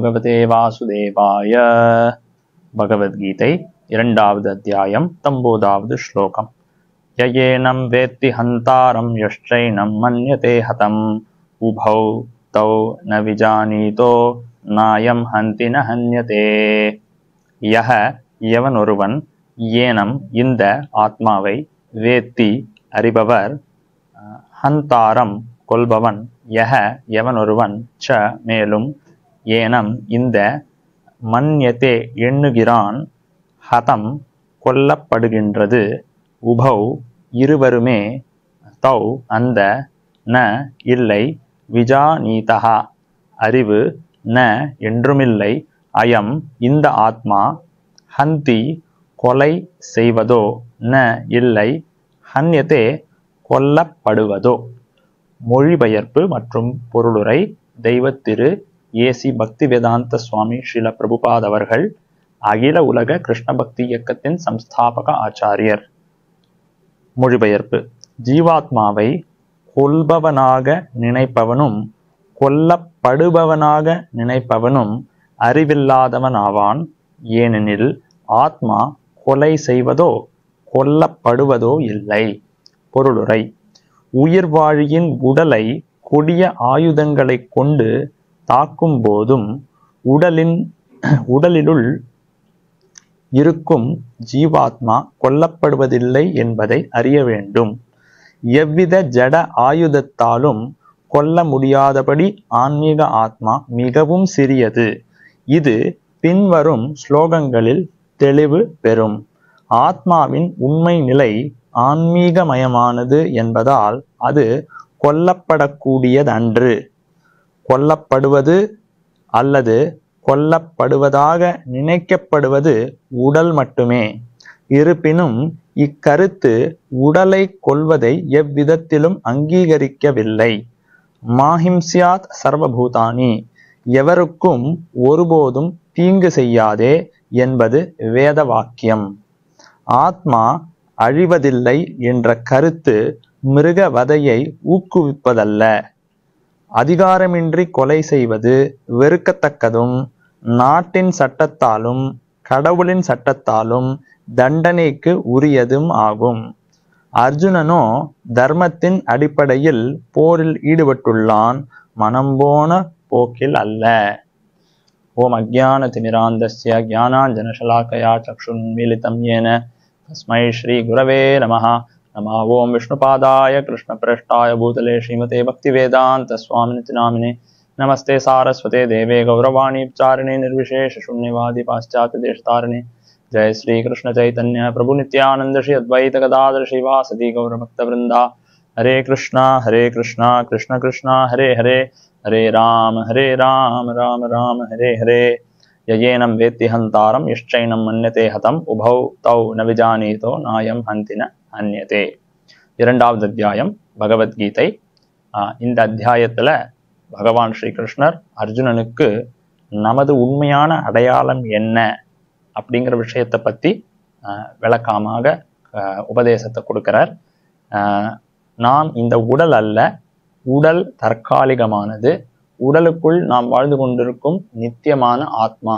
பகவதே வாசுதேவாய பகவத்கீதை இரண்டாவது அத்தியாயம் தம்போதாவது ஸ்லோகம் யயேனம் வேத்தி ஹந்தாரம் யஷ்டைனம் மன்யதே ஹதம் உபௌ தௌ ந விஜானீதோ நாயம் ஹந்தி ந ஹன்யதே யஹ எவன் ஒருவன் ஏனம் இந்த ஆத்மாவை வேத்தி அறிபவர் ஹந்தாரம் கொள்பவன் யஹ எவன் ச மேலும் ஏனம் இந்த மன்யத்தே எண்ணுகிறான் ஹதம் கொல்லப்படுகின்றது உபௌ இருவருமே தௌ அந்த ந இல்லை விஜாநீதா அறிவு ந என்றுமில்லை அயம் இந்த ஆத்மா ஹந்தி கொலை செய்வதோ ந இல்லை ஹன்யத்தே கொல்லப்படுவதோ மொழிபெயர்ப்பு மற்றும் பொருளுரை தெய்வத்திரு ஏசி பக்தி வேதாந்த சுவாமி ஸ்ரீல பிரபுபாத் அவர்கள் அகில உலக கிருஷ்ண பக்தி இயக்கத்தின் சம்ஸ்தாபக ஆச்சாரியர் மொழிபெயர்ப்பு ஜீவாத்மாவை கொல்பவனாக நினைப்பவனும் கொல்லப்படுபவனாக நினைப்பவனும் அறிவில்லாதவனாவான் ஏனெனில் ஆத்மா கொலை செய்வதோ கொல்லப்படுவதோ இல்லை பொருளுரை உயிர்வாழியின் உடலை கொடிய ஆயுதங்களை கொண்டு தாக்கும் போதும் உடலின் உடலிலுள் இருக்கும் ஜீவாத்மா கொல்லப்படுவதில்லை என்பதை அறிய வேண்டும் எவ்வித ஜட ஆயுதத்தாலும் கொல்ல முடியாதபடி ஆன்மீக ஆத்மா மிகவும் சிறியது இது பின்வரும் ஸ்லோகங்களில் தெளிவு பெறும் ஆத்மாவின் உண்மை நிலை ஆன்மீகமயமானது என்பதால் அது கொல்லப்படக்கூடியதன்று கொல்லப்படுவது அல்லது கொல்லப்படுவதாக நினைக்கப்படுவது உடல் மட்டுமே இருப்பினும் இக்கருத்து உடலை கொள்வதை எவ்விதத்திலும் அங்கீகரிக்கவில்லை மாஹிம்சியாத் சர்வபூதானி எவருக்கும் ஒருபோதும் தீங்கு செய்யாதே என்பது வேத வாக்கியம் ஆத்மா அழிவதில்லை என்ற கருத்து மிருக வதையை ஊக்குவிப்பதல்ல அதிகாரமின்றி கொலை செய்வது வெறுக்கத்தக்கதும் நாட்டின் சட்டத்தாலும் கடவுளின் சட்டத்தாலும் தண்டனைக்கு உரியதும் ஆகும் அர்ஜுனனோ தர்மத்தின் அடிப்படையில் போரில் ஈடுபட்டுள்ளான் மனம்போன போக்கில் அல்ல ஓம் திமிராந்தசிய திமிராந்தஸ்ய சக்ஷுன் சக்ஷுன்மீலிதம் ஏன தஸ்மை ஸ்ரீ குரவே நமஹா नमः ओम विष्णुपादाय कृष्णप्रेष्ठाय भूतले श्रीमते भक्तिवेदान्तस्वामिनिति नामिने नमस्ते सारस्वते देवे गौरवाणीपचारिणे निर्विशेषशून्यवादि पाश्चात्यदेशतारिणे जय श्रीकृष्ण चैतन्य प्रभु नित्यानंद श्री अद्वैत गदाधर श्रीवासदि गौरभक्तवृंदा हरे कृष्णा हरे कृष्णा कृष्ण कृष्णा हरे हरे हरे राम हरे राम राम राम हरे हरे ययेनं वेत्ति हन्तारं यश्चैनं मन्यते हतम उभौ तौ न विजानीतो नायं हन्ति न அந்நதே இரண்டாவது அத்தியாயம் பகவத்கீதை இந்த அத்தியாயத்தில் பகவான் ஸ்ரீகிருஷ்ணர் அர்ஜுனனுக்கு நமது உண்மையான அடையாளம் என்ன அப்படிங்கிற விஷயத்தை பற்றி விளக்கமாக உபதேசத்தை கொடுக்கிறார் நாம் இந்த உடல் அல்ல உடல் தற்காலிகமானது உடலுக்குள் நாம் வாழ்ந்து கொண்டிருக்கும் நித்தியமான ஆத்மா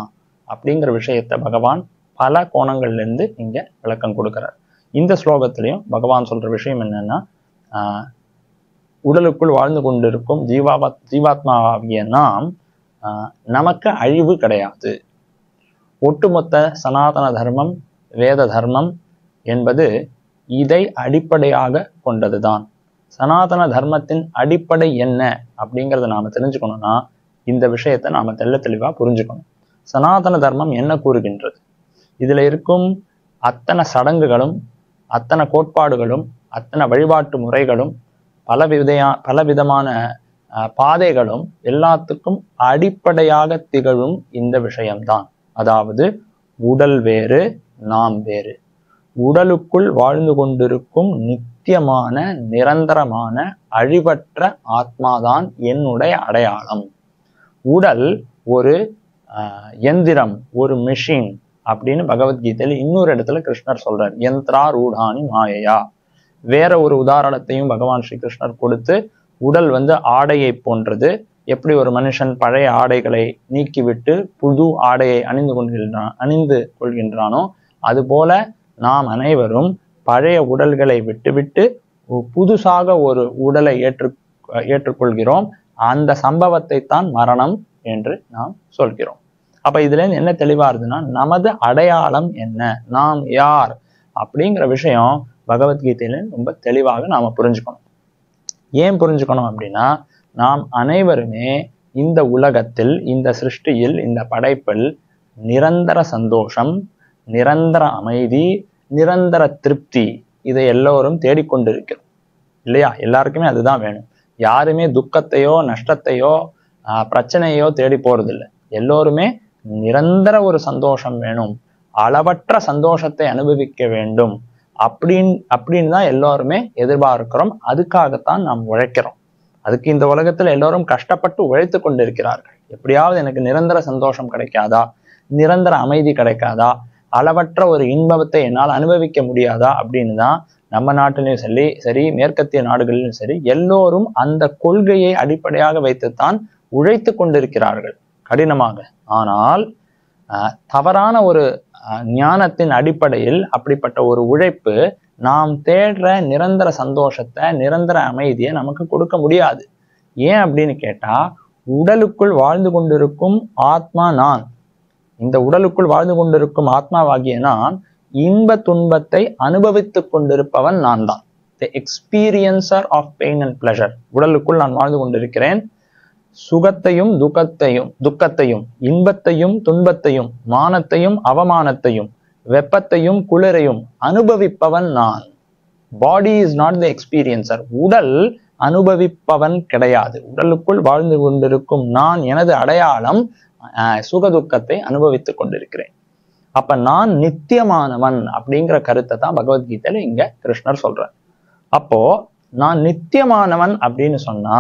அப்படிங்கிற விஷயத்தை பகவான் பல கோணங்கள்லேருந்து இங்கே விளக்கம் கொடுக்கிறார் இந்த ஸ்லோகத்திலையும் பகவான் சொல்ற விஷயம் என்னன்னா உடலுக்குள் வாழ்ந்து கொண்டிருக்கும் ஜீவாவா ஜீவாத்மாவாகிய நாம் நமக்கு அழிவு கிடையாது ஒட்டுமொத்த சனாதன தர்மம் வேத தர்மம் என்பது இதை அடிப்படையாக கொண்டதுதான் சனாதன தர்மத்தின் அடிப்படை என்ன அப்படிங்கிறத நாம தெரிஞ்சுக்கணும்னா இந்த விஷயத்தை நாம தெல்ல தெளிவா புரிஞ்சுக்கணும் சனாதன தர்மம் என்ன கூறுகின்றது இதுல இருக்கும் அத்தனை சடங்குகளும் அத்தனை கோட்பாடுகளும் அத்தனை வழிபாட்டு முறைகளும் பல விதையா பல பாதைகளும் எல்லாத்துக்கும் அடிப்படையாக திகழும் இந்த விஷயம்தான் அதாவது உடல் வேறு நாம் வேறு உடலுக்குள் வாழ்ந்து கொண்டிருக்கும் நித்தியமான நிரந்தரமான அழிவற்ற ஆத்மாதான் என்னுடைய அடையாளம் உடல் ஒரு எந்திரம் ஒரு மிஷின் அப்படின்னு பகவத்கீதையில இன்னொரு இடத்துல கிருஷ்ணர் சொல்றார் யந்த்ரா ரூடானி மாயையா வேற ஒரு உதாரணத்தையும் பகவான் ஸ்ரீ கிருஷ்ணர் கொடுத்து உடல் வந்து ஆடையை போன்றது எப்படி ஒரு மனுஷன் பழைய ஆடைகளை நீக்கிவிட்டு புது ஆடையை அணிந்து கொள்கின்றான் அணிந்து கொள்கின்றானோ அதுபோல நாம் அனைவரும் பழைய உடல்களை விட்டுவிட்டு புதுசாக ஒரு உடலை ஏற்று ஏற்றுக்கொள்கிறோம் அந்த சம்பவத்தை தான் மரணம் என்று நாம் சொல்கிறோம் அப்ப இதுல என்ன தெளிவா இருதுன்னா நமது அடையாளம் என்ன நாம் யார் அப்படிங்கிற விஷயம் பகவத்கீதையில ரொம்ப தெளிவாக நாம புரிஞ்சுக்கணும் ஏன் புரிஞ்சுக்கணும் அப்படின்னா நாம் அனைவருமே இந்த உலகத்தில் இந்த சிருஷ்டியில் இந்த படைப்பில் நிரந்தர சந்தோஷம் நிரந்தர அமைதி நிரந்தர திருப்தி இதை எல்லோரும் தேடிக்கொண்டிருக்கிறோம் இல்லையா எல்லாருக்குமே அதுதான் வேணும் யாருமே துக்கத்தையோ நஷ்டத்தையோ பிரச்சனையோ தேடி போறதில்லை எல்லோருமே நிரந்தர ஒரு சந்தோஷம் வேணும் அளவற்ற சந்தோஷத்தை அனுபவிக்க வேண்டும் அப்படின்னு அப்படின்னு தான் எல்லோருமே எதிர்பார்க்கிறோம் அதுக்காகத்தான் நாம் உழைக்கிறோம் அதுக்கு இந்த உலகத்துல எல்லோரும் கஷ்டப்பட்டு உழைத்து கொண்டிருக்கிறார்கள் எப்படியாவது எனக்கு நிரந்தர சந்தோஷம் கிடைக்காதா நிரந்தர அமைதி கிடைக்காதா அளவற்ற ஒரு இன்பத்தை என்னால் அனுபவிக்க முடியாதா அப்படின்னு தான் நம்ம நாட்டிலையும் சரி சரி மேற்கத்திய நாடுகளிலும் சரி எல்லோரும் அந்த கொள்கையை அடிப்படையாக வைத்துத்தான் உழைத்து கொண்டிருக்கிறார்கள் கடினமாக ஆனால் தவறான ஒரு ஞானத்தின் அடிப்படையில் அப்படிப்பட்ட ஒரு உழைப்பு நாம் தேடுற நிரந்தர சந்தோஷத்தை நிரந்தர அமைதியை நமக்கு கொடுக்க முடியாது ஏன் அப்படின்னு கேட்டா உடலுக்குள் வாழ்ந்து கொண்டிருக்கும் ஆத்மா நான் இந்த உடலுக்குள் வாழ்ந்து கொண்டிருக்கும் ஆத்மாவாகிய நான் இன்ப துன்பத்தை அனுபவித்துக் கொண்டிருப்பவன் நான் தான் experiencer of pain and pleasure உடலுக்குள் நான் வாழ்ந்து கொண்டிருக்கிறேன் சுகத்தையும் துக்கத்தையும் துக்கத்தையும் இன்பத்தையும் துன்பத்தையும் மானத்தையும் அவமானத்தையும் வெப்பத்தையும் குளிரையும் அனுபவிப்பவன் நான் body is not the experiencer உடல் அனுபவிப்பவன் கிடையாது உடலுக்குள் வாழ்ந்து கொண்டிருக்கும் நான் எனது அடையாளம் சுகதுக்கத்தை அனுபவித்துக் கொண்டிருக்கிறேன் அப்ப நான் நித்தியமானவன் அப்படிங்கிற கருத்தை தான் பகவத்கீதையில இங்க கிருஷ்ணர் சொல்றேன் அப்போ நான் நித்தியமானவன் அப்படின்னு சொன்னா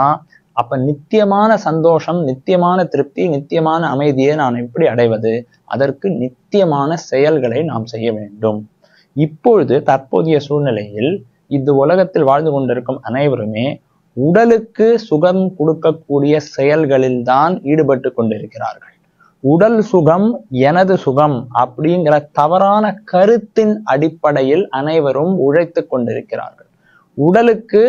அப்ப நித்தியமான சந்தோஷம் நித்தியமான திருப்தி நித்தியமான அமைதியை நான் எப்படி அடைவது அதற்கு நித்தியமான செயல்களை நாம் செய்ய வேண்டும் இப்பொழுது தற்போதைய சூழ்நிலையில் இந்த உலகத்தில் வாழ்ந்து கொண்டிருக்கும் அனைவருமே உடலுக்கு சுகம் கொடுக்கக்கூடிய செயல்களில் தான் ஈடுபட்டு கொண்டிருக்கிறார்கள் உடல் சுகம் எனது சுகம் அப்படிங்கிற தவறான கருத்தின் அடிப்படையில் அனைவரும் உழைத்து கொண்டிருக்கிறார்கள் உடலுக்கு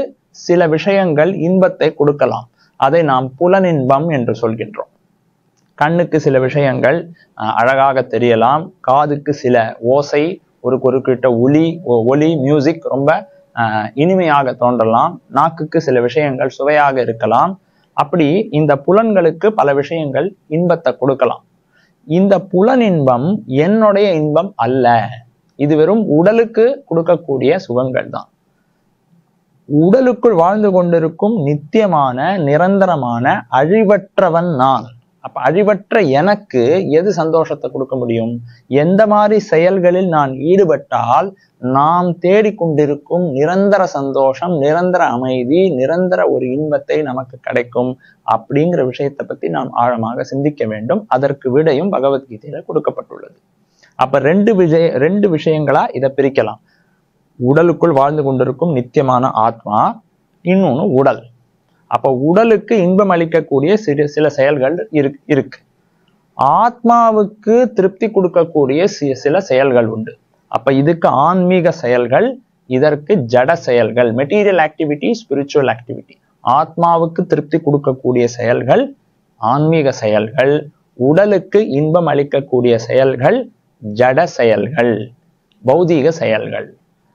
சில விஷயங்கள் இன்பத்தை கொடுக்கலாம் அதை நாம் புலனின்பம் என்று சொல்கின்றோம் கண்ணுக்கு சில விஷயங்கள் அழகாக தெரியலாம் காதுக்கு சில ஓசை ஒரு குறிப்பிட்ட ஒலி ஒலி மியூசிக் ரொம்ப இனிமையாக தோன்றலாம் நாக்குக்கு சில விஷயங்கள் சுவையாக இருக்கலாம் அப்படி இந்த புலன்களுக்கு பல விஷயங்கள் இன்பத்தை கொடுக்கலாம் இந்த புலன் இன்பம் என்னுடைய இன்பம் அல்ல இது வெறும் உடலுக்கு கொடுக்கக்கூடிய சுகங்கள் தான் உடலுக்குள் வாழ்ந்து கொண்டிருக்கும் நித்தியமான நிரந்தரமான அழிவற்றவன் நான் அப்ப அழிவற்ற எனக்கு எது சந்தோஷத்தை கொடுக்க முடியும் எந்த மாதிரி செயல்களில் நான் ஈடுபட்டால் நாம் தேடிக்கொண்டிருக்கும் நிரந்தர சந்தோஷம் நிரந்தர அமைதி நிரந்தர ஒரு இன்பத்தை நமக்கு கிடைக்கும் அப்படிங்கிற விஷயத்தை பத்தி நாம் ஆழமாக சிந்திக்க வேண்டும் அதற்கு விடையும் பகவத்கீதையில கொடுக்கப்பட்டுள்ளது அப்ப ரெண்டு விஷய ரெண்டு விஷயங்களா இதை பிரிக்கலாம் உடலுக்குள் வாழ்ந்து கொண்டிருக்கும் நித்தியமான ஆத்மா இன்னொன்று உடல் அப்போ உடலுக்கு இன்பம் அளிக்கக்கூடிய சிறு சில செயல்கள் இருக்கு இருக்கு ஆத்மாவுக்கு திருப்தி கொடுக்கக்கூடிய சில செயல்கள் உண்டு அப்ப இதுக்கு ஆன்மீக செயல்கள் இதற்கு ஜட செயல்கள் மெட்டீரியல் ஆக்டிவிட்டி ஸ்பிரிச்சுவல் ஆக்டிவிட்டி ஆத்மாவுக்கு திருப்தி கொடுக்கக்கூடிய செயல்கள் ஆன்மீக செயல்கள் உடலுக்கு இன்பம் அளிக்கக்கூடிய செயல்கள் ஜட செயல்கள் பௌதீக செயல்கள்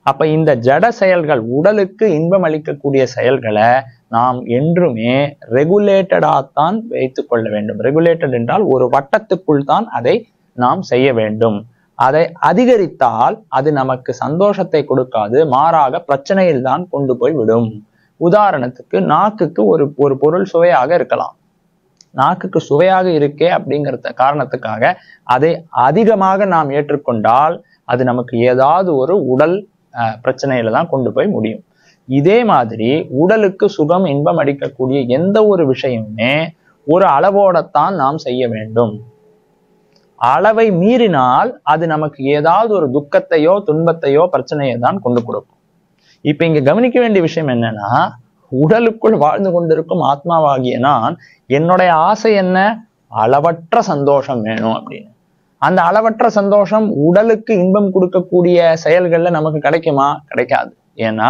அப்ப இந்த ஜட செயல்கள் உடலுக்கு இன்பம் அளிக்கக்கூடிய செயல்களை நாம் என்றுமே ரெகுலேட்டடாகத்தான் வைத்து கொள்ள வேண்டும் ரெகுலேட்டட் என்றால் ஒரு வட்டத்துக்குள் தான் அதை நாம் செய்ய வேண்டும் அதை அதிகரித்தால் அது நமக்கு சந்தோஷத்தை கொடுக்காது மாறாக பிரச்சனையில் தான் கொண்டு போய் விடும் உதாரணத்துக்கு நாக்குக்கு ஒரு ஒரு பொருள் சுவையாக இருக்கலாம் நாக்குக்கு சுவையாக இருக்கே அப்படிங்கிறத காரணத்துக்காக அதை அதிகமாக நாம் ஏற்றுக்கொண்டால் அது நமக்கு ஏதாவது ஒரு உடல் பிரச்சனையில தான் கொண்டு போய் முடியும் இதே மாதிரி உடலுக்கு சுகம் இன்பம் அடிக்கக்கூடிய எந்த ஒரு விஷயமுமே ஒரு அளவோடத்தான் நாம் செய்ய வேண்டும் அளவை மீறினால் அது நமக்கு ஏதாவது ஒரு துக்கத்தையோ துன்பத்தையோ பிரச்சனையை தான் கொண்டு கொடுக்கும் இப்ப இங்க கவனிக்க வேண்டிய விஷயம் என்னன்னா உடலுக்குள் வாழ்ந்து கொண்டிருக்கும் ஆத்மாவாகிய நான் என்னுடைய ஆசை என்ன அளவற்ற சந்தோஷம் வேணும் அப்படின்னு அந்த அளவற்ற சந்தோஷம் உடலுக்கு இன்பம் கொடுக்கக்கூடிய செயல்கள்ல நமக்கு கிடைக்குமா கிடைக்காது ஏன்னா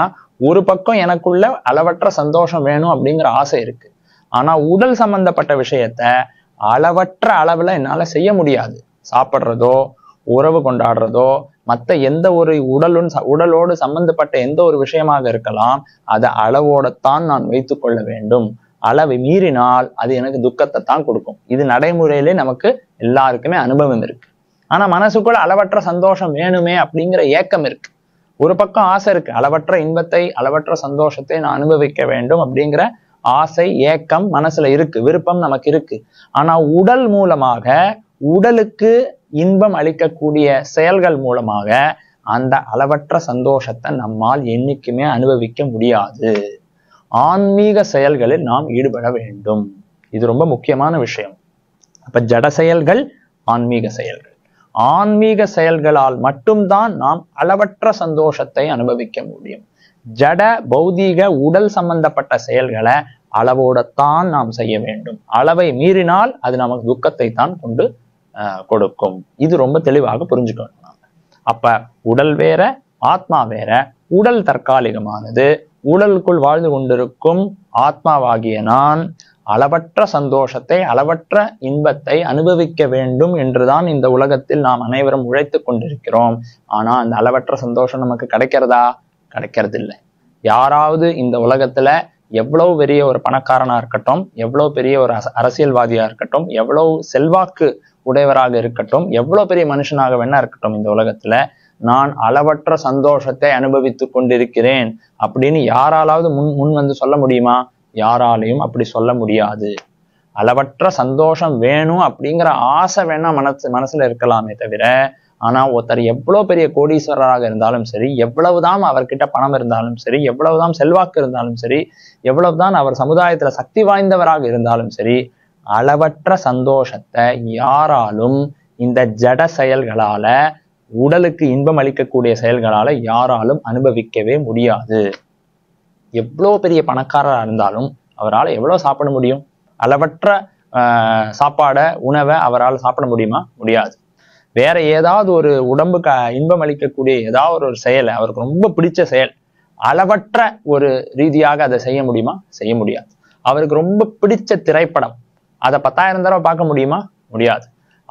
ஒரு பக்கம் எனக்குள்ள அளவற்ற சந்தோஷம் வேணும் அப்படிங்கிற ஆசை இருக்கு ஆனா உடல் சம்பந்தப்பட்ட விஷயத்த அளவற்ற அளவுல என்னால செய்ய முடியாது சாப்பிட்றதோ உறவு கொண்டாடுறதோ மற்ற எந்த ஒரு உடலும் உடலோடு சம்பந்தப்பட்ட எந்த ஒரு விஷயமாக இருக்கலாம் அதை அளவோடத்தான் நான் வைத்துக்கொள்ள வேண்டும் அளவை மீறினால் அது எனக்கு துக்கத்தை தான் கொடுக்கும் இது நடைமுறையிலே நமக்கு எல்லாருக்குமே அனுபவம் இருக்கு ஆனா மனசுக்குள்ள அளவற்ற சந்தோஷம் வேணுமே அப்படிங்கிற ஏக்கம் இருக்கு ஒரு பக்கம் ஆசை இருக்கு அளவற்ற இன்பத்தை அளவற்ற சந்தோஷத்தை நான் அனுபவிக்க வேண்டும் அப்படிங்கிற ஆசை ஏக்கம் மனசுல இருக்கு விருப்பம் நமக்கு இருக்கு ஆனா உடல் மூலமாக உடலுக்கு இன்பம் அளிக்கக்கூடிய செயல்கள் மூலமாக அந்த அளவற்ற சந்தோஷத்தை நம்மால் என்னைக்குமே அனுபவிக்க முடியாது ஆன்மீக செயல்களில் நாம் ஈடுபட வேண்டும் இது ரொம்ப முக்கியமான விஷயம் அப்ப ஜட செயல்கள் ஆன்மீக செயல்கள் ஆன்மீக செயல்களால் மட்டும்தான் நாம் அளவற்ற சந்தோஷத்தை அனுபவிக்க முடியும் ஜட பௌதீக உடல் சம்பந்தப்பட்ட செயல்களை அளவோடத்தான் நாம் செய்ய வேண்டும் அளவை மீறினால் அது நமக்கு துக்கத்தை தான் கொண்டு கொடுக்கும் இது ரொம்ப தெளிவாக புரிஞ்சுக்கணும் அப்ப உடல் வேற ஆத்மா வேற உடல் தற்காலிகமானது ஊழலுக்குள் வாழ்ந்து கொண்டிருக்கும் ஆத்மாவாகிய நான் அளவற்ற சந்தோஷத்தை அளவற்ற இன்பத்தை அனுபவிக்க வேண்டும் என்றுதான் இந்த உலகத்தில் நாம் அனைவரும் உழைத்து கொண்டிருக்கிறோம் ஆனா அந்த அளவற்ற சந்தோஷம் நமக்கு கிடைக்கிறதா கிடைக்கிறதில்லை யாராவது இந்த உலகத்துல எவ்வளவு பெரிய ஒரு பணக்காரனா இருக்கட்டும் எவ்வளவு பெரிய ஒரு அரசியல்வாதியா இருக்கட்டும் எவ்வளவு செல்வாக்கு உடையவராக இருக்கட்டும் எவ்வளவு பெரிய மனுஷனாக வேணா இருக்கட்டும் இந்த உலகத்துல நான் அளவற்ற சந்தோஷத்தை அனுபவித்துக் கொண்டிருக்கிறேன் அப்படின்னு யாராலாவது முன் முன் வந்து சொல்ல முடியுமா யாராலையும் அப்படி சொல்ல முடியாது அளவற்ற சந்தோஷம் வேணும் அப்படிங்கிற ஆசை வேணா மனசு மனசுல இருக்கலாமே தவிர ஆனா ஒருத்தர் எவ்வளவு பெரிய கோடீஸ்வரராக இருந்தாலும் சரி எவ்வளவுதான் அவர்கிட்ட பணம் இருந்தாலும் சரி எவ்வளவுதான் செல்வாக்கு இருந்தாலும் சரி எவ்வளவுதான் அவர் சமுதாயத்துல சக்தி வாய்ந்தவராக இருந்தாலும் சரி அளவற்ற சந்தோஷத்தை யாராலும் இந்த ஜட செயல்களால உடலுக்கு இன்பம் அளிக்கக்கூடிய செயல்களால யாராலும் அனுபவிக்கவே முடியாது எவ்வளோ பெரிய பணக்காரராக இருந்தாலும் அவரால் எவ்வளோ சாப்பிட முடியும் அளவற்ற சாப்பாடை உணவை அவரால் சாப்பிட முடியுமா முடியாது வேற ஏதாவது ஒரு உடம்புக்கு இன்பம் அளிக்கக்கூடிய ஏதாவது ஒரு செயலை அவருக்கு ரொம்ப பிடிச்ச செயல் அளவற்ற ஒரு ரீதியாக அதை செய்ய முடியுமா செய்ய முடியாது அவருக்கு ரொம்ப பிடிச்ச திரைப்படம் அதை பத்தாயிரம் தடவை பார்க்க முடியுமா முடியாது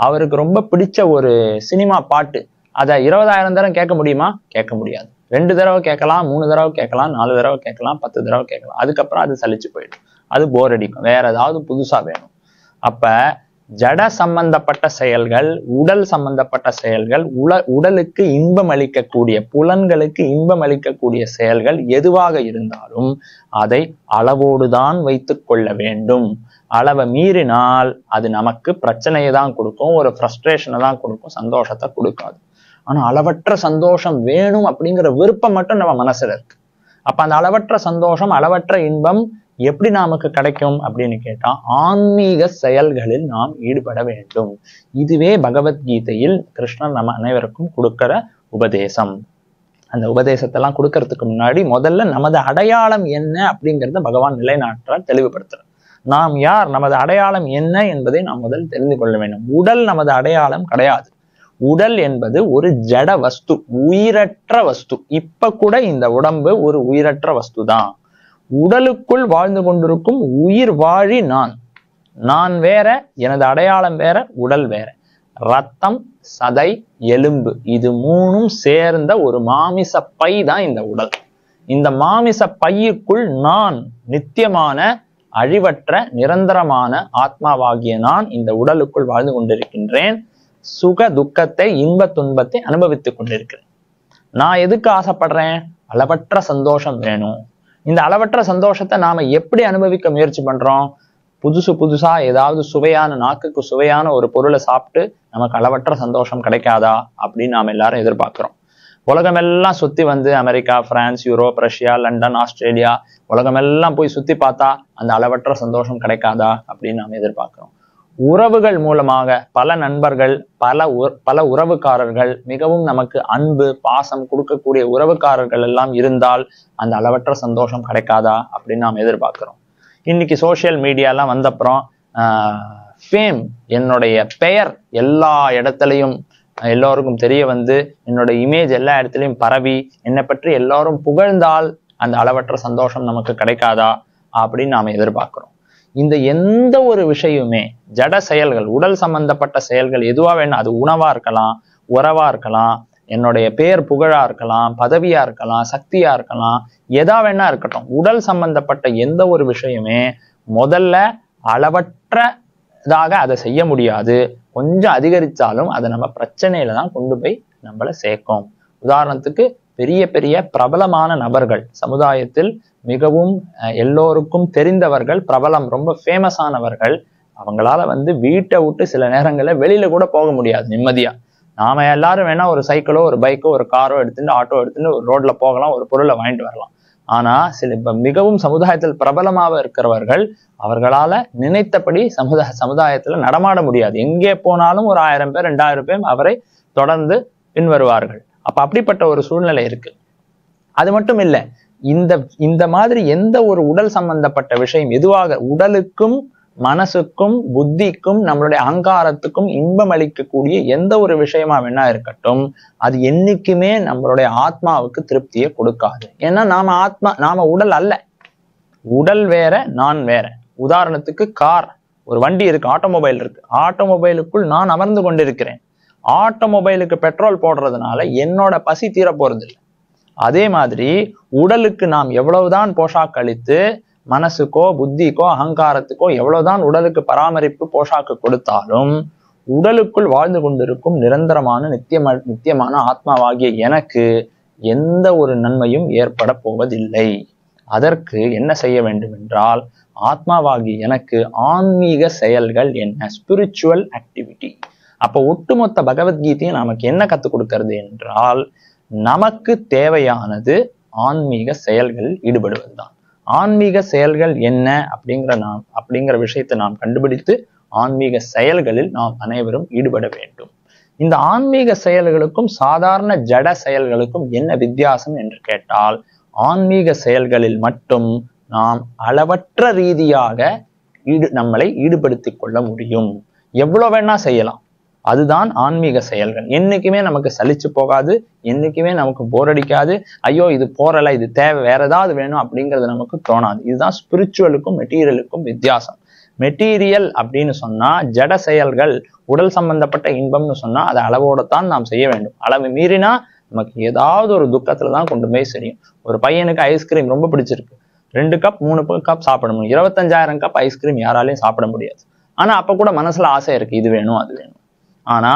அவருக்கு ரொம்ப பிடிச்ச ஒரு சினிமா பாட்டு அதை இருபதாயிரம் தரம் கேட்க முடியுமா கேட்க முடியாது ரெண்டு தடவை கேட்கலாம் மூணு தடவை கேட்கலாம் நாலு தடவை கேட்கலாம் பத்து தடவை கேட்கலாம் அதுக்கப்புறம் அது சலிச்சு போயிடும் அது போர் அடிக்கும் வேற ஏதாவது புதுசா வேணும் அப்ப ஜட சம்பந்தப்பட்ட செயல்கள் உடல் சம்பந்தப்பட்ட செயல்கள் உல உடலுக்கு இன்பம் அளிக்கக்கூடிய புலன்களுக்கு இன்பம் அளிக்கக்கூடிய செயல்கள் எதுவாக இருந்தாலும் அதை அளவோடுதான் வைத்து கொள்ள வேண்டும் அளவை மீறினால் அது நமக்கு பிரச்சனையை தான் கொடுக்கும் ஒரு ஃப்ரஸ்ட்ரேஷனை தான் கொடுக்கும் சந்தோஷத்தை கொடுக்காது ஆனா அளவற்ற சந்தோஷம் வேணும் அப்படிங்கிற விருப்பம் மட்டும் நம்ம மனசுல இருக்கு அப்ப அந்த அளவற்ற சந்தோஷம் அளவற்ற இன்பம் எப்படி நமக்கு கிடைக்கும் அப்படின்னு கேட்டா ஆன்மீக செயல்களில் நாம் ஈடுபட வேண்டும் இதுவே பகவத்கீதையில் கிருஷ்ணன் நம்ம அனைவருக்கும் கொடுக்கிற உபதேசம் அந்த உபதேசத்தெல்லாம் கொடுக்கறதுக்கு முன்னாடி முதல்ல நமது அடையாளம் என்ன அப்படிங்கிறத பகவான் நிலைநாட்டால் தெளிவுபடுத்துறார் நாம் யார் நமது அடையாளம் என்ன என்பதை நாம் முதல் தெரிந்து கொள்ள வேண்டும் உடல் நமது அடையாளம் கிடையாது உடல் என்பது ஒரு ஜட வஸ்து உயிரற்ற வஸ்து இப்ப கூட இந்த உடம்பு ஒரு உயிரற்ற வஸ்து தான் உடலுக்குள் வாழ்ந்து கொண்டிருக்கும் உயிர் வாழி நான் நான் வேற எனது அடையாளம் வேற உடல் வேற ரத்தம் சதை எலும்பு இது மூணும் சேர்ந்த ஒரு மாமிச பை தான் இந்த உடல் இந்த மாமிச பையுக்குள் நான் நித்தியமான அழிவற்ற நிரந்தரமான ஆத்மாவாகிய நான் இந்த உடலுக்குள் வாழ்ந்து கொண்டிருக்கின்றேன் சுக துக்கத்தை இன்ப துன்பத்தை அனுபவித்துக் கொண்டிருக்கிறேன் நான் எதுக்கு ஆசைப்படுறேன் அளவற்ற சந்தோஷம் வேணும் இந்த அளவற்ற சந்தோஷத்தை நாம எப்படி அனுபவிக்க முயற்சி பண்றோம் புதுசு புதுசா ஏதாவது சுவையான நாக்குக்கு சுவையான ஒரு பொருளை சாப்பிட்டு நமக்கு அளவற்ற சந்தோஷம் கிடைக்காதா அப்படின்னு நாம் எல்லாரும் எதிர்பார்க்கிறோம் உலகமெல்லாம் சுத்தி வந்து America France Europe Russia London Australia உலகமெல்லாம் போய் சுத்தி பார்த்தா அந்த அளவற்ற சந்தோஷம் கிடைக்காதா அப்படின்னு நாம் எதிர்பார்க்கிறோம் உறவுகள் மூலமாக பல நண்பர்கள் பல பல உறவுக்காரர்கள் மிகவும் நமக்கு அன்பு பாசம் கொடுக்கக்கூடிய உறவுக்காரர்கள் எல்லாம் இருந்தால் அந்த அளவற்ற சந்தோஷம் கிடைக்காதா அப்படின்னு நாம் எதிர்பார்க்கிறோம் இன்னைக்கு சோசியல் மீடியாலாம் வந்தப்புறம் ஃபேம் என்னுடைய பெயர் எல்லா இடத்துலையும் எல்லோருக்கும் தெரிய வந்து என்னுடைய இமேஜ் எல்லா இடத்துலையும் பரவி என்னை பற்றி எல்லாரும் புகழ்ந்தால் அந்த அளவற்ற சந்தோஷம் நமக்கு கிடைக்காதா அப்படின்னு நாம் எதிர்பார்க்கிறோம் இந்த எந்த ஒரு விஷயமே ஜட செயல்கள் உடல் சம்பந்தப்பட்ட செயல்கள் எதுவா வேணும் அது உணவா இருக்கலாம் உறவா இருக்கலாம் என்னுடைய பேர் புகழா இருக்கலாம் பதவியா இருக்கலாம் சக்தியா இருக்கலாம் எதா வேணா இருக்கட்டும் உடல் சம்பந்தப்பட்ட எந்த ஒரு விஷயமே முதல்ல அளவற்ற இதாக அதை செய்ய முடியாது கொஞ்சம் அதிகரித்தாலும் அதை நம்ம பிரச்சனையில தான் கொண்டு போய் நம்மளை சேர்க்கும் உதாரணத்துக்கு பெரிய பெரிய பிரபலமான நபர்கள் சமுதாயத்தில் மிகவும் எல்லோருக்கும் தெரிந்தவர்கள் பிரபலம் ரொம்ப ஃபேமஸ் ஆனவர்கள் அவங்களால வந்து வீட்டை விட்டு சில நேரங்களில் வெளியில கூட போக முடியாது நிம்மதியா நாம எல்லாரும் வேணா ஒரு சைக்கிளோ ஒரு பைக்கோ ஒரு காரோ எடுத்துட்டு ஆட்டோ எடுத்துட்டு ஒரு ரோட்ல போகலாம் ஒரு பொருளை வாங்கிட்டு வரலாம் ஆனா சில இப்ப மிகவும் சமுதாயத்தில் பிரபலமாக இருக்கிறவர்கள் அவர்களால நினைத்தபடி சமுதாய சமுதாயத்துல நடமாட முடியாது எங்கே போனாலும் ஒரு ஆயிரம் பேர் ரெண்டாயிரம் பேர் அவரை தொடர்ந்து பின்வருவார்கள் அப்ப அப்படிப்பட்ட ஒரு சூழ்நிலை இருக்கு அது மட்டும் இல்லை இந்த இந்த மாதிரி எந்த ஒரு உடல் சம்பந்தப்பட்ட விஷயம் எதுவாக உடலுக்கும் மனசுக்கும் புத்திக்கும் நம்மளுடைய அங்காரத்துக்கும் இன்பம் அளிக்கக்கூடிய எந்த ஒரு விஷயமா வேணா இருக்கட்டும் அது என்னைக்குமே நம்மளுடைய ஆத்மாவுக்கு திருப்தியை கொடுக்காது ஏன்னா நாம ஆத்மா நாம உடல் அல்ல உடல் வேற நான் வேற உதாரணத்துக்கு கார் ஒரு வண்டி இருக்கு ஆட்டோமொபைல் இருக்கு ஆட்டோமொபைலுக்குள் நான் அமர்ந்து கொண்டிருக்கிறேன் ஆட்டோமொபைலுக்கு பெட்ரோல் போடுறதுனால என்னோட பசி தீர போறது இல்லை அதே மாதிரி உடலுக்கு நாம் எவ்வளவுதான் போஷாக்கு அளித்து மனசுக்கோ புத்திக்கோ அகங்காரத்துக்கோ எவ்வளவுதான் உடலுக்கு பராமரிப்பு போஷாக்கு கொடுத்தாலும் உடலுக்குள் வாழ்ந்து கொண்டிருக்கும் நிரந்தரமான நித்தியம நித்தியமான ஆத்மாவாகிய எனக்கு எந்த ஒரு நன்மையும் ஏற்பட போவதில்லை அதற்கு என்ன செய்ய வேண்டும் என்றால் ஆத்மாவாகி எனக்கு ஆன்மீக செயல்கள் என்ன ஸ்பிரிச்சுவல் ஆக்டிவிட்டி அப்போ ஒட்டுமொத்த பகவத்கீதையை நமக்கு என்ன கற்றுக் கொடுக்கிறது என்றால் நமக்கு தேவையானது ஆன்மீக செயல்களில் ஈடுபடுவதுதான் ஆன்மீக செயல்கள் என்ன அப்படிங்கிற நாம் அப்படிங்கிற விஷயத்தை நாம் கண்டுபிடித்து ஆன்மீக செயல்களில் நாம் அனைவரும் ஈடுபட வேண்டும் இந்த ஆன்மீக செயல்களுக்கும் சாதாரண ஜட செயல்களுக்கும் என்ன வித்தியாசம் என்று கேட்டால் ஆன்மீக செயல்களில் மட்டும் நாம் அளவற்ற ரீதியாக ஈடு நம்மளை ஈடுபடுத்திக் கொள்ள முடியும் எவ்வளவு வேணா செய்யலாம் அதுதான் ஆன்மீக செயல்கள் என்றைக்குமே நமக்கு சலிச்சு போகாது என்றைக்குமே நமக்கு போர் அடிக்காது ஐயோ இது போறல இது தேவை வேற ஏதாவது வேணும் அப்படிங்கிறது நமக்கு தோணாது இதுதான் ஸ்பிரிச்சுவலுக்கும் மெட்டீரியலுக்கும் வித்தியாசம் மெட்டீரியல் அப்படின்னு சொன்னா ஜட செயல்கள் உடல் சம்பந்தப்பட்ட இன்பம்னு சொன்னா அதை அளவோட தான் நாம் செய்ய வேண்டும் அளவு மீறினா நமக்கு ஏதாவது ஒரு துக்கத்துல தான் கொண்டு போய் சரியும் ஒரு பையனுக்கு ஐஸ்கிரீம் ரொம்ப பிடிச்சிருக்கு ரெண்டு கப் மூணு கப் சாப்பிட முடியும் இருபத்தஞ்சாயிரம் கப் ஐஸ்கிரீம் யாராலையும் சாப்பிட முடியாது ஆனா அப்ப கூட மனசுல ஆசை இருக்கு இது வேணும் அது வேணும் ஆனா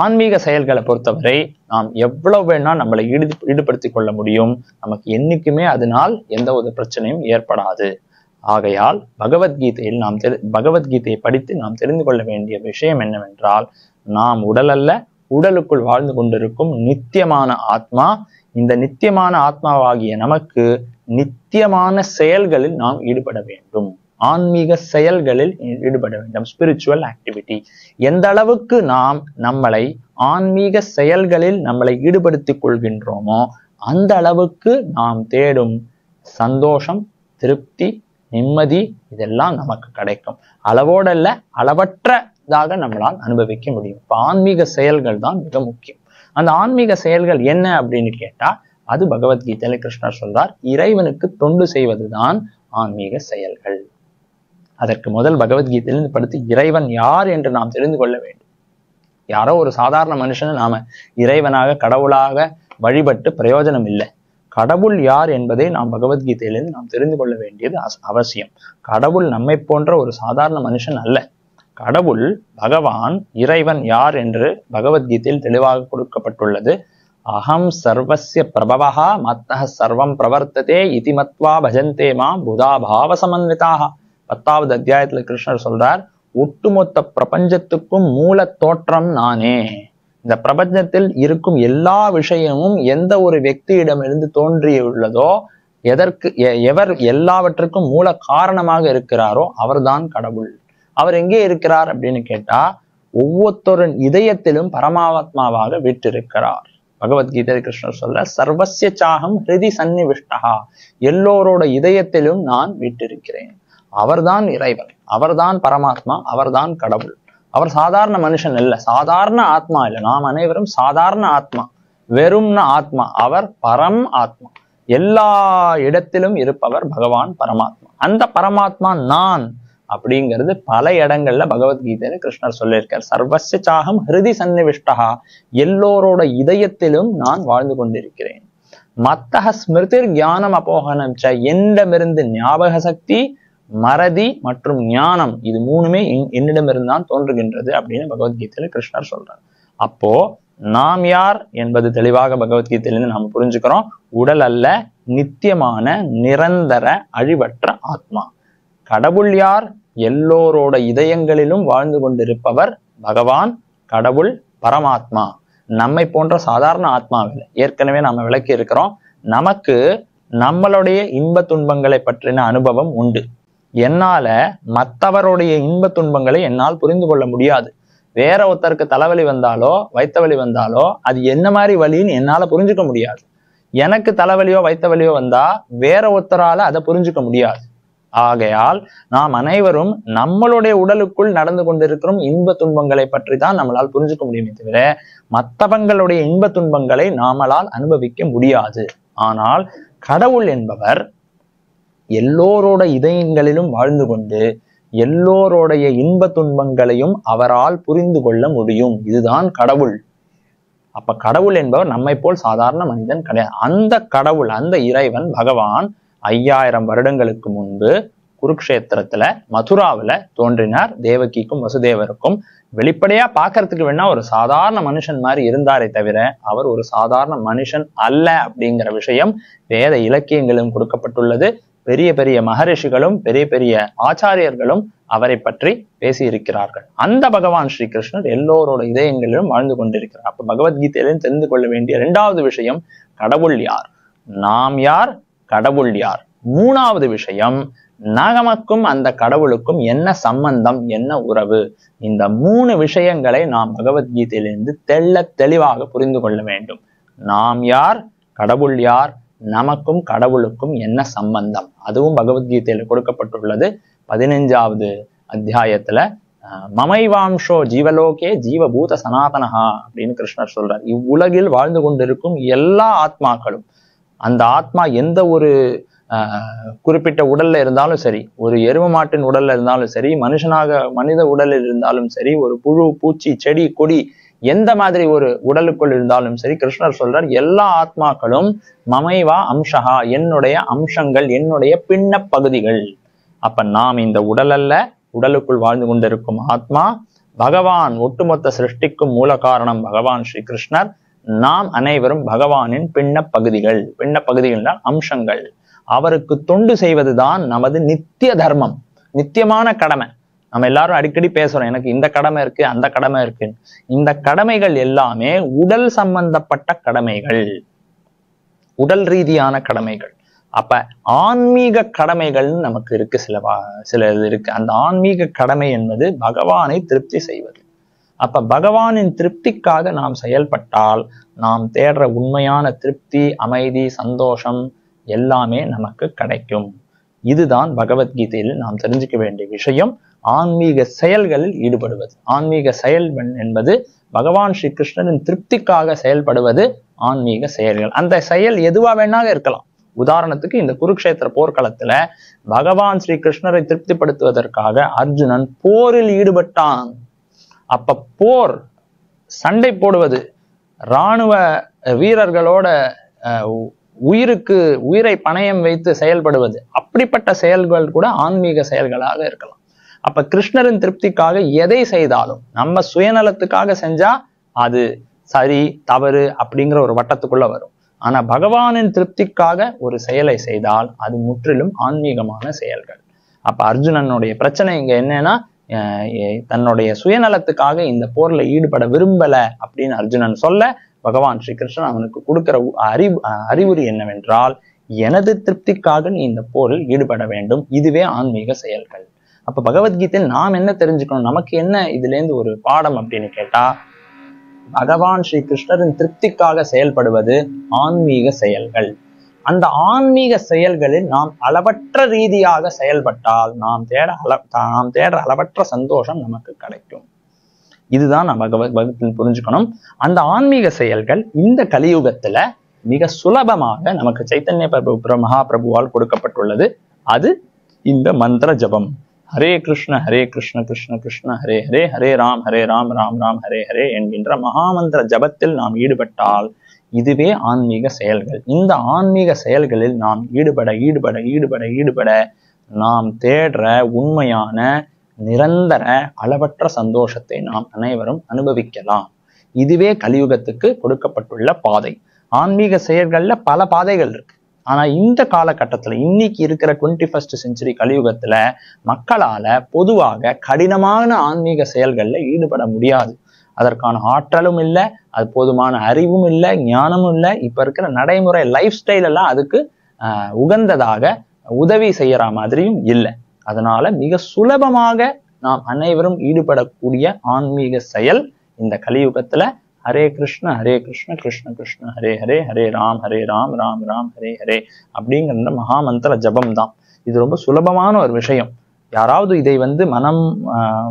ஆன்மீக செயல்களை பொறுத்தவரை நாம் எவ்வளவு வேணா நம்மளை ஈடு ஈடுபடுத்திக் கொள்ள முடியும் நமக்கு என்னைக்குமே அதனால் எந்த ஒரு பிரச்சனையும் ஏற்படாது ஆகையால் பகவத்கீதையில் நாம் தெரி பகவத்கீதையை படித்து நாம் தெரிந்து கொள்ள வேண்டிய விஷயம் என்னவென்றால் நாம் உடல் அல்ல உடலுக்குள் வாழ்ந்து கொண்டிருக்கும் நித்தியமான ஆத்மா இந்த நித்தியமான ஆத்மாவாகிய நமக்கு நித்தியமான செயல்களில் நாம் ஈடுபட வேண்டும் ஆன்மீக செயல்களில் ஈடுபட வேண்டும் ஸ்பிரிச்சுவல் ஆக்டிவிட்டி எந்த அளவுக்கு நாம் நம்மளை ஆன்மீக செயல்களில் நம்மளை ஈடுபடுத்திக் கொள்கின்றோமோ அந்த அளவுக்கு நாம் தேடும் சந்தோஷம் திருப்தி நிம்மதி இதெல்லாம் நமக்கு கிடைக்கும் அளவோட இல்ல அளவற்றதாக நம்மளால் அனுபவிக்க முடியும் இப்போ ஆன்மீக செயல்கள் தான் மிக முக்கியம் அந்த ஆன்மீக செயல்கள் என்ன அப்படின்னு கேட்டா அது பகவத்கீதையில கிருஷ்ணர் சொல்றார் இறைவனுக்கு தொண்டு செய்வதுதான் ஆன்மீக செயல்கள் அதற்கு முதல் பகவத்கீதையிலிருந்து படுத்து இறைவன் யார் என்று நாம் தெரிந்து கொள்ள வேண்டும் யாரோ ஒரு சாதாரண மனுஷன் நாம இறைவனாக கடவுளாக வழிபட்டு பிரயோஜனம் இல்லை கடவுள் யார் என்பதை நாம் பகவத்கீதையிலிருந்து நாம் தெரிந்து கொள்ள வேண்டியது அவசியம் கடவுள் நம்மை போன்ற ஒரு சாதாரண மனுஷன் அல்ல கடவுள் பகவான் இறைவன் யார் என்று பகவத்கீதையில் தெளிவாக கொடுக்கப்பட்டுள்ளது அகம் சர்வசிய பிரபவா மத்த சர்வம் பிரவர்த்ததே இதிமத்வா பஜந்தே மாம் புதா பாவ சமன்விதாகா பத்தாவது அத்தியாயத்துல கிருஷ்ணர் சொல்றார் ஒட்டுமொத்த பிரபஞ்சத்துக்கும் மூல தோற்றம் நானே இந்த பிரபஞ்சத்தில் இருக்கும் எல்லா விஷயமும் எந்த ஒரு వ్యక్తిயிடமிருந்து தோன்றியுள்ளதோ எதற்கு எவர் எல்லாவற்றுக்கும் மூல காரணமாக இருக்கிறாரோ அவர்தான் கடவுள் அவர் எங்கே இருக்கிறார் அப்படின்னு கேட்டா ஒவ்வொருத்தரின் இதயத்திலும் பரமாத்மாவாக விட்டிருக்கிறார் பகவத்கீதை கிருஷ்ணர் சொல்ல சர்வசிய சாகம் ஹிருதி சன்னிவிஷ்டகா எல்லோரோட இதயத்திலும் நான் விட்டிருக்கிறேன் அவர்தான் இறைவன் அவர்தான் பரமாத்மா அவர்தான் கடவுள் அவர் சாதாரண மனுஷன் இல்ல சாதாரண ஆத்மா இல்லை நாம் அனைவரும் சாதாரண ஆத்மா வெறும்ன ஆத்மா அவர் பரம் ஆத்மா எல்லா இடத்திலும் இருப்பவர் பகவான் பரமாத்மா அந்த பரமாத்மா நான் அப்படிங்கிறது பல இடங்கள்ல பகவத்கீதையில கிருஷ்ணர் சொல்லியிருக்கார் சாகம் ஹிருதி சன்னிவிஷ்டா எல்லோரோட இதயத்திலும் நான் வாழ்ந்து கொண்டிருக்கிறேன் மத்தக ஸ்மிருதிர் ஞானம் அப்போகனம் என்னிடமிருந்து ஞாபக சக்தி மறதி மற்றும் ஞானம் இது மூணுமே என்னிடமிருந்தான் தோன்றுகின்றது அப்படின்னு பகவத்கீதையில கிருஷ்ணர் சொல்றார் அப்போ நாம் யார் என்பது தெளிவாக பகவத்கீதையிலிருந்து நாம் புரிஞ்சுக்கிறோம் உடல் அல்ல நித்தியமான நிரந்தர அழிவற்ற ஆத்மா கடவுள் யார் எல்லோரோட இதயங்களிலும் வாழ்ந்து கொண்டிருப்பவர் பகவான் கடவுள் பரமாத்மா நம்மை போன்ற சாதாரண ஆத்மாவில் ஏற்கனவே நாம விளக்கி இருக்கிறோம் நமக்கு நம்மளுடைய இன்ப துன்பங்களை பற்றின அனுபவம் உண்டு என்னால மற்றவருடைய இன்ப துன்பங்களை என்னால் புரிந்து கொள்ள முடியாது வேற ஒருத்தருக்கு தலைவலி வந்தாலோ வைத்த வலி வந்தாலோ அது என்ன மாதிரி வலின்னு என்னால புரிஞ்சுக்க முடியாது எனக்கு தலைவலியோ வைத்த வலியோ வந்தா வேற ஒருத்தரால அதை புரிஞ்சுக்க முடியாது ஆகையால் நாம் அனைவரும் நம்மளுடைய உடலுக்குள் நடந்து கொண்டிருக்கிறோம் இன்ப துன்பங்களை பற்றி தான் நம்மளால் புரிஞ்சுக்க முடியுமே தவிர மற்றவங்களுடைய இன்ப துன்பங்களை நாமளால் அனுபவிக்க முடியாது ஆனால் கடவுள் என்பவர் எல்லோரோட இதயங்களிலும் வாழ்ந்து கொண்டு எல்லோருடைய இன்ப துன்பங்களையும் அவரால் புரிந்து கொள்ள முடியும் இதுதான் கடவுள் அப்ப கடவுள் என்பவர் நம்மை போல் சாதாரண மனிதன் கிடையாது அந்த கடவுள் அந்த இறைவன் பகவான் ஐயாயிரம் வருடங்களுக்கு முன்பு குருக்ஷேத்திரத்துல மதுராவில தோன்றினார் தேவகிக்கும் வசுதேவருக்கும் வெளிப்படையா பாக்குறதுக்கு வேணா ஒரு சாதாரண மனுஷன் மாதிரி இருந்தாரே தவிர அவர் ஒரு சாதாரண மனுஷன் அல்ல அப்படிங்கிற விஷயம் வேத இலக்கியங்களும் கொடுக்கப்பட்டுள்ளது பெரிய பெரிய மகரிஷிகளும் பெரிய பெரிய ஆச்சாரியர்களும் அவரை பற்றி பேசியிருக்கிறார்கள் அந்த பகவான் ஸ்ரீகிருஷ்ணர் எல்லோரோட இதயங்களிலும் வாழ்ந்து கொண்டிருக்கிறார் அப்ப பகவத்கீதையிலும் தெரிந்து கொள்ள வேண்டிய இரண்டாவது விஷயம் கடவுள் யார் நாம் யார் கடவுள் யார் மூணாவது விஷயம் நகமக்கும் அந்த கடவுளுக்கும் என்ன சம்பந்தம் என்ன உறவு இந்த மூணு விஷயங்களை நாம் பகவத்கீதையிலிருந்து தெள்ள தெளிவாக புரிந்து கொள்ள வேண்டும் நாம் யார் கடவுள் யார் நமக்கும் கடவுளுக்கும் என்ன சம்பந்தம் அதுவும் பகவத்கீதையில கொடுக்கப்பட்டுள்ளது பதினைஞ்சாவது அத்தியாயத்துல மமைவாம்சோ ஜீவலோகே ஜீவபூத சனாதனஹா அப்படின்னு கிருஷ்ணர் சொல்றார் இவ்வுலகில் வாழ்ந்து கொண்டிருக்கும் எல்லா ஆத்மாக்களும் அந்த ஆத்மா எந்த ஒரு குறிப்பிட்ட உடல்ல இருந்தாலும் சரி ஒரு எரும மாட்டின் உடல்ல இருந்தாலும் சரி மனுஷனாக மனித உடலில் இருந்தாலும் சரி ஒரு புழு பூச்சி செடி கொடி எந்த மாதிரி ஒரு உடலுக்குள் இருந்தாலும் சரி கிருஷ்ணர் சொல்றார் எல்லா ஆத்மாக்களும் மமைவா அம்சகா என்னுடைய அம்சங்கள் என்னுடைய பின்ன பகுதிகள் அப்ப நாம் இந்த உடல் அல்ல உடலுக்குள் வாழ்ந்து கொண்டிருக்கும் ஆத்மா பகவான் ஒட்டுமொத்த சிருஷ்டிக்கும் மூல காரணம் பகவான் ஸ்ரீ கிருஷ்ணர் நாம் அனைவரும் பகவானின் பின்ன பகுதிகள் பின்ன தான் அம்சங்கள் அவருக்கு தொண்டு செய்வதுதான் நமது நித்திய தர்மம் நித்தியமான கடமை நம்ம எல்லாரும் அடிக்கடி பேசுறோம் எனக்கு இந்த கடமை இருக்கு அந்த கடமை இருக்கு இந்த கடமைகள் எல்லாமே உடல் சம்பந்தப்பட்ட கடமைகள் உடல் ரீதியான கடமைகள் அப்ப ஆன்மீக கடமைகள் நமக்கு இருக்கு சில சில இது இருக்கு அந்த ஆன்மீக கடமை என்பது பகவானை திருப்தி செய்வது அப்ப பகவானின் திருப்திக்காக நாம் செயல்பட்டால் நாம் தேடுற உண்மையான திருப்தி அமைதி சந்தோஷம் எல்லாமே நமக்கு கிடைக்கும் இதுதான் பகவத்கீதையில் நாம் தெரிஞ்சுக்க வேண்டிய விஷயம் ஆன்மீக செயல்களில் ஈடுபடுவது ஆன்மீக செயல் என்பது பகவான் ஸ்ரீ கிருஷ்ணனின் திருப்திக்காக செயல்படுவது ஆன்மீக செயல்கள் அந்த செயல் எதுவா வேணாக இருக்கலாம் உதாரணத்துக்கு இந்த குருக்ஷேத்திர போர்க்களத்துல பகவான் ஸ்ரீ கிருஷ்ணரை திருப்திப்படுத்துவதற்காக அர்ஜுனன் போரில் ஈடுபட்டான் அப்ப போர் சண்டை போடுவது இராணுவ வீரர்களோட உயிருக்கு உயிரை பணயம் வைத்து செயல்படுவது அப்படிப்பட்ட செயல்கள் கூட ஆன்மீக செயல்களாக இருக்கலாம் அப்ப கிருஷ்ணரின் திருப்திக்காக எதை செய்தாலும் நம்ம சுயநலத்துக்காக செஞ்சா அது சரி தவறு அப்படிங்கிற ஒரு வட்டத்துக்குள்ள வரும் ஆனா பகவானின் திருப்திக்காக ஒரு செயலை செய்தால் அது முற்றிலும் ஆன்மீகமான செயல்கள் அப்ப அர்ஜுனனுடைய பிரச்சனை இங்க என்னன்னா தன்னுடைய சுயநலத்துக்காக இந்த போர்ல ஈடுபட விரும்பல அப்படின்னு அர்ஜுனன் சொல்ல பகவான் ஸ்ரீ கிருஷ்ணன் அவனுக்கு கொடுக்கிற அறிவு அறிவுறு என்னவென்றால் எனது திருப்திக்காக நீ இந்த போரில் ஈடுபட வேண்டும் இதுவே ஆன்மீக செயல்கள் அப்ப பகவத்கீதையில் நாம் என்ன தெரிஞ்சுக்கணும் நமக்கு என்ன இதுல இருந்து ஒரு பாடம் அப்படின்னு கேட்டா பகவான் ஸ்ரீ கிருஷ்ணரின் திருப்திக்காக செயல்படுவது ஆன்மீக செயல்கள் அந்த ஆன்மீக செயல்களில் நாம் அளவற்ற ரீதியாக செயல்பட்டால் நாம் தேட அள நாம் தேடுற அளவற்ற சந்தோஷம் நமக்கு கிடைக்கும் இதுதான் நம்ம வகுப்பில் புரிஞ்சுக்கணும் அந்த ஆன்மீக செயல்கள் இந்த கலியுகத்துல மிக சுலபமாக நமக்கு சைத்தன்ய பிரபு மகாபிரபுவால் கொடுக்கப்பட்டுள்ளது அது இந்த மந்திர ஜபம் ஹரே கிருஷ்ண ஹரே கிருஷ்ண கிருஷ்ண கிருஷ்ண ஹரே ஹரே ஹரே ராம் ஹரே ராம் ராம் ராம் ஹரே ஹரே என்கின்ற மகாமந்திர ஜபத்தில் நாம் ஈடுபட்டால் இதுவே ஆன்மீக செயல்கள் இந்த ஆன்மீக செயல்களில் நாம் ஈடுபட ஈடுபட ஈடுபட ஈடுபட நாம் தேடுற உண்மையான நிரந்தர அளவற்ற சந்தோஷத்தை நாம் அனைவரும் அனுபவிக்கலாம் இதுவே கலியுகத்துக்கு கொடுக்கப்பட்டுள்ள பாதை ஆன்மீக செயல்கள்ல பல பாதைகள் இருக்கு ஆனா இந்த காலகட்டத்துல இன்னைக்கு இருக்கிற டுவெண்ட்டி ஃபர்ஸ்ட் செஞ்சுரி கலியுகத்துல மக்களால பொதுவாக கடினமான ஆன்மீக செயல்கள்ல ஈடுபட முடியாது அதற்கான ஆற்றலும் இல்லை அது போதுமான அறிவும் இல்லை ஞானமும் இல்லை இப்ப இருக்கிற நடைமுறை லைஃப் ஸ்டைல் எல்லாம் அதுக்கு உகந்ததாக உதவி செய்யற மாதிரியும் இல்லை அதனால மிக சுலபமாக நாம் அனைவரும் ஈடுபடக்கூடிய ஆன்மீக செயல் இந்த கலியுகத்துல ஹரே கிருஷ்ண ஹரே கிருஷ்ண கிருஷ்ண கிருஷ்ண ஹரே ஹரே ஹரே ராம் ஹரே ராம் ராம் ராம் ஹரே ஹரே அப்படிங்கிற மகாமந்திர ஜபம் தான் இது ரொம்ப சுலபமான ஒரு விஷயம் யாராவது இதை வந்து மனம்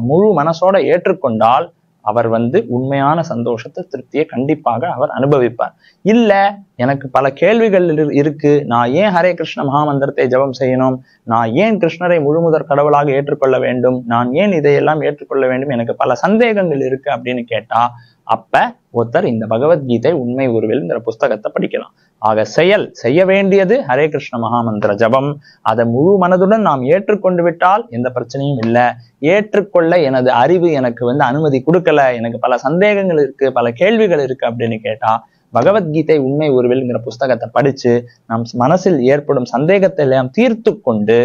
முழு மனசோட ஏற்றுக்கொண்டால் அவர் வந்து உண்மையான சந்தோஷத்தை திருப்தியை கண்டிப்பாக அவர் அனுபவிப்பார் இல்ல எனக்கு பல கேள்விகள் இருக்கு நான் ஏன் ஹரே கிருஷ்ண மகாமந்திரத்தை ஜபம் செய்யணும் நான் ஏன் கிருஷ்ணரை முழுமுதற் கடவுளாக ஏற்றுக்கொள்ள வேண்டும் நான் ஏன் இதையெல்லாம் ஏற்றுக்கொள்ள வேண்டும் எனக்கு பல சந்தேகங்கள் இருக்கு அப்படின்னு கேட்டா அப்ப ஒருத்தர் இந்த பகவத்கீதை உண்மை உருவில் இந்த புஸ்தகத்தை படிக்கலாம் ஆக செயல் செய்ய வேண்டியது ஹரே கிருஷ்ண மகாமந்திர ஜபம் அதை முழு மனதுடன் நாம் ஏற்றுக்கொண்டு விட்டால் எந்த பிரச்சனையும் இல்லை ஏற்றுக்கொள்ள எனது அறிவு எனக்கு வந்து அனுமதி கொடுக்கல எனக்கு பல சந்தேகங்கள் இருக்கு பல கேள்விகள் இருக்கு அப்படின்னு கேட்டா பகவத்கீதை உண்மை ஒருவில்ங்கிற புஸ்தகத்தை படிச்சு நம் மனசில் ஏற்படும் சந்தேகத்தை எல்லாம் தீர்த்து கொண்டு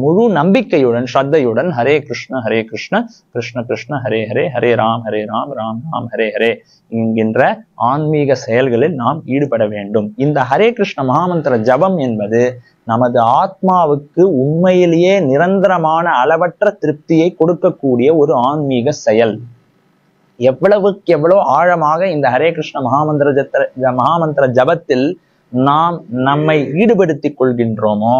முழு நம்பிக்கையுடன் ஸ்ரத்தையுடன் ஹரே கிருஷ்ண ஹரே கிருஷ்ண கிருஷ்ண கிருஷ்ண ஹரே ஹரே ஹரே ராம் ஹரே ராம் ராம் ராம் ஹரே ஹரே என்கின்ற ஆன்மீக செயல்களில் நாம் ஈடுபட வேண்டும் இந்த ஹரே கிருஷ்ண மகாமந்திர ஜபம் என்பது நமது ஆத்மாவுக்கு உண்மையிலேயே நிரந்தரமான அளவற்ற திருப்தியை கொடுக்கக்கூடிய ஒரு ஆன்மீக செயல் எவ்வளவுக்கு எவ்வளோ ஆழமாக இந்த ஹரே கிருஷ்ண மகாமந்திர ஜத்திர மகாமந்திர ஜபத்தில் நாம் நம்மை ஈடுபடுத்தி கொள்கின்றோமோ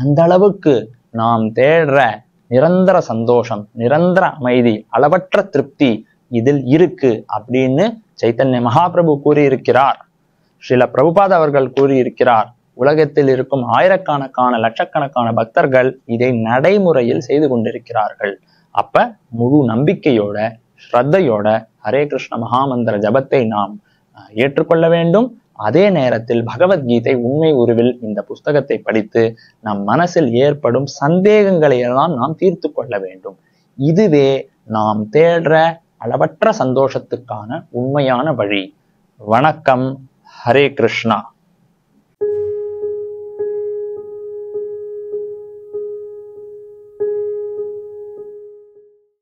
அந்த அளவுக்கு நாம் தேடுற நிரந்தர சந்தோஷம் நிரந்தர அமைதி அளவற்ற திருப்தி இதில் இருக்கு அப்படின்னு சைத்தன்ய மகாபிரபு கூறியிருக்கிறார் ஸ்ரீல பிரபுபாத அவர்கள் கூறியிருக்கிறார் உலகத்தில் இருக்கும் ஆயிரக்கணக்கான லட்சக்கணக்கான பக்தர்கள் இதை நடைமுறையில் செய்து கொண்டிருக்கிறார்கள் அப்ப முழு நம்பிக்கையோட ஸ்ரத்தையோட ஹரே கிருஷ்ண மகாமந்திர ஜபத்தை நாம் ஏற்றுக்கொள்ள வேண்டும் அதே நேரத்தில் பகவத்கீதை உண்மை உருவில் இந்த புஸ்தகத்தை படித்து நம் மனசில் ஏற்படும் சந்தேகங்களை எல்லாம் நாம் தீர்த்து கொள்ள வேண்டும் இதுவே நாம் தேடுற அளவற்ற சந்தோஷத்துக்கான உண்மையான வழி வணக்கம் ஹரே கிருஷ்ணா